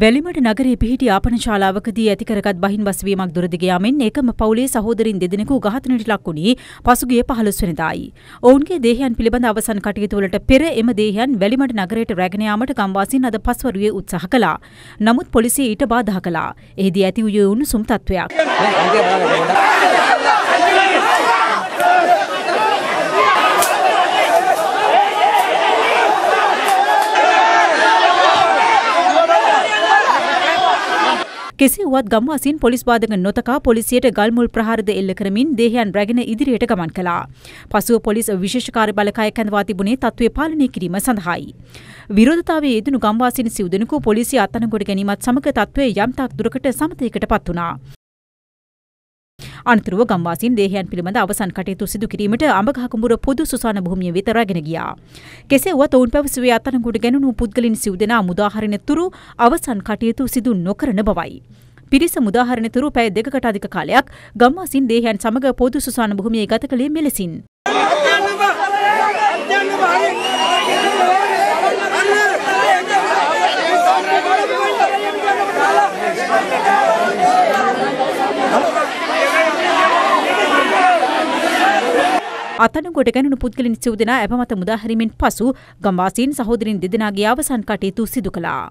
වැලිමට නගරේ පිහිටි ආපන ශාලාවකදී ඇතිකරගත් බහින් බස්වීමක් දුරදිගයාමෙන් එකම පවුලේ සහෝදරින් දෙදෙනෙකු ඝාතනයට ලක් වුණේ පසුගිය 15 වෙනිදායි. ඔවුන්ගේ දේහයන් පිළිබඳ අවසන් කටයුතු වලට පෙර එම දේහයන් වැලිමට නගරයට රැගෙන යාමට ගම්වාසීන් අද පස්වරුවේ උත්සාහ කළා. නමුත් පොලිසිය ඊට බාධා කළා. එෙහිදී ඇති වූ යුණුසුම් තත්වයක්. කෙසේ වුවත් ගම්වාසීන් පොලිස් බාධක නොතකා පොලිසියට ගල්මුල් ප්‍රහාරද එල්ල කරමින් දේහයන් රැගෙන ඉදිරියට ගමන් කළා. පසුව පොලිස් විශේෂ කාර්යබලකාය කැඳවා තිබුණේ තත්ත්වය පාලනය කිරීම සඳහායි. විරෝධතාවයේ යෙදුණු ගම්වාසීන් සිව් දෙනෙකු පොලිසිය අත්අඩංගුවට ගැනීමත් සමග තත්ත්වය යම්තාක් දුරකට සමතයකට පත් වුණා. අනතුරුව ගම්වාසින් දේහයන් පිළිබඳ අවසන් කටයුතු සිදු කිරීමට අඹගහකුඹුර පොදු සුසාන භූමිය වෙත රැගෙන ගියා. කෙසේ වුවත් ඔවුන් පැවසුවේ අත්අඩංගුවට ගැනුණු පුද්ගලින් සිව්දෙනා මුදාහරින තුරු අවසන් කටයුතු සිදු නොකරන බවයි. පිරිස මුදාහරණතුරු පැය දෙකකට අධික කාලයක් ගම්වාසින් දේහයන් සමග පොදු සුසාන භූමියේ ගත කළේ මෙලෙසින්. Thank you. අතන ගොඩගැනුණු පුද්ගලින් සිව් දෙනා ඇපමත මුදාහැරීමෙන් පසු ගම්වාසීන් සහෝදරින් දෙදෙනාගේ අවසන් කටයුතු සිදු කළා.